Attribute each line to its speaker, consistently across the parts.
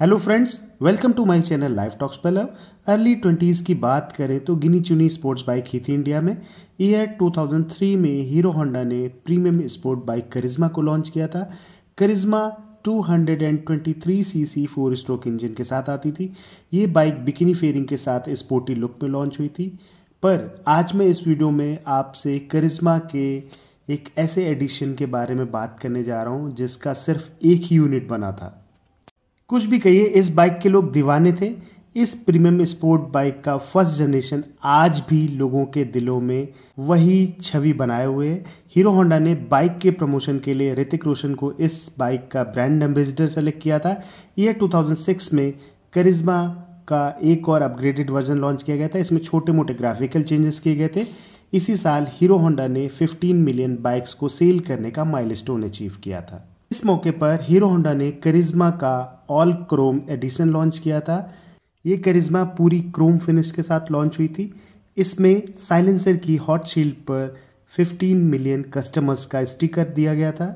Speaker 1: hello friends welcome to my channel Life Talks पहले early twenties की बात करें तो गिनी चुनी स्पोर्ट्स बाइक ही थी इंडिया में ईयर 2003 में हीरो होंडा ने प्रीमियम स्पोर्ट बाइक करिश्मा को लॉन्च किया था Karizma 223 CC four stroke engine के साथ आती थी ये बाइक बिकिनी फेयरिंग के साथ स्पोर्टी लुक में लॉन्च हुई थी पर आज मैं इस वीडियो में आपसे करिश्मा के एक ऐसे एडिशन के बारे में बात करने जा रहा हूँ जिसका सिर्फ एक ही यूनिट बना था कुछ भी कहिए इस बाइक के लोग दीवाने थे इस प्रीमियम स्पोर्ट बाइक का फर्स्ट जनरेशन आज भी लोगों के दिलों में वही छवि बनाए हुए है हीरो होंडा ने बाइक के प्रमोशन के लिए ऋतिक रोशन को इस बाइक का ब्रांड एम्बेसडर सेलेक्ट किया था यह 2006 में करिश्मा का एक और अपग्रेडेड वर्जन लॉन्च किया गया था इसमें छोटे मोटे ग्राफिकल चेंजेस किए गए थे इसी साल हीरो होंडा ने 15 मिलियन बाइक्स को सेल करने का माइलस्टोन अचीव किया था इस मौके पर हीरो होंडा ने करिश्मा का ऑल क्रोम एडिशन लॉन्च किया था ये करिश्मा पूरी क्रोम फिनिश के साथ लॉन्च हुई थी इसमें साइलेंसर की हॉट शील्ड पर 15 मिलियन कस्टमर्स का स्टिकर दिया गया था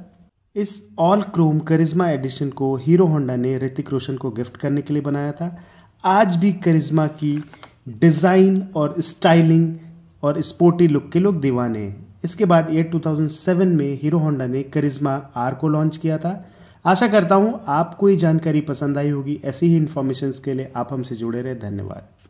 Speaker 1: इस ऑल क्रोम करिश्मा एडिशन को हीरो होंडा ने ऋतिक रोशन को गिफ्ट करने के लिए बनाया था आज भी करिश्मा की डिज़ाइन और स्टाइलिंग और स्पोर्टी लुक के लोग दीवाने हैं इसके बाद ये 2007 में हीरो होंडा ने करिश्मा आर को लॉन्च किया था आशा करता हूँ आपको ये जानकारी पसंद आई होगी ऐसी ही इन्फॉर्मेशन के लिए आप हमसे जुड़े रहे धन्यवाद